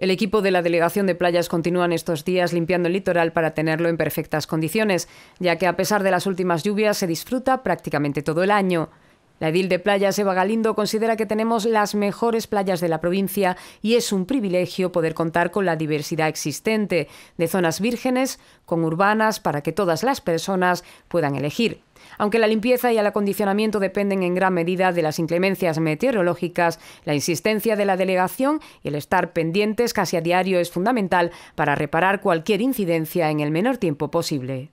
El equipo de la Delegación de Playas continúan estos días limpiando el litoral para tenerlo en perfectas condiciones, ya que a pesar de las últimas lluvias se disfruta prácticamente todo el año. La edil de playas Eva Galindo considera que tenemos las mejores playas de la provincia y es un privilegio poder contar con la diversidad existente de zonas vírgenes con urbanas para que todas las personas puedan elegir. Aunque la limpieza y el acondicionamiento dependen en gran medida de las inclemencias meteorológicas, la insistencia de la delegación y el estar pendientes casi a diario es fundamental para reparar cualquier incidencia en el menor tiempo posible.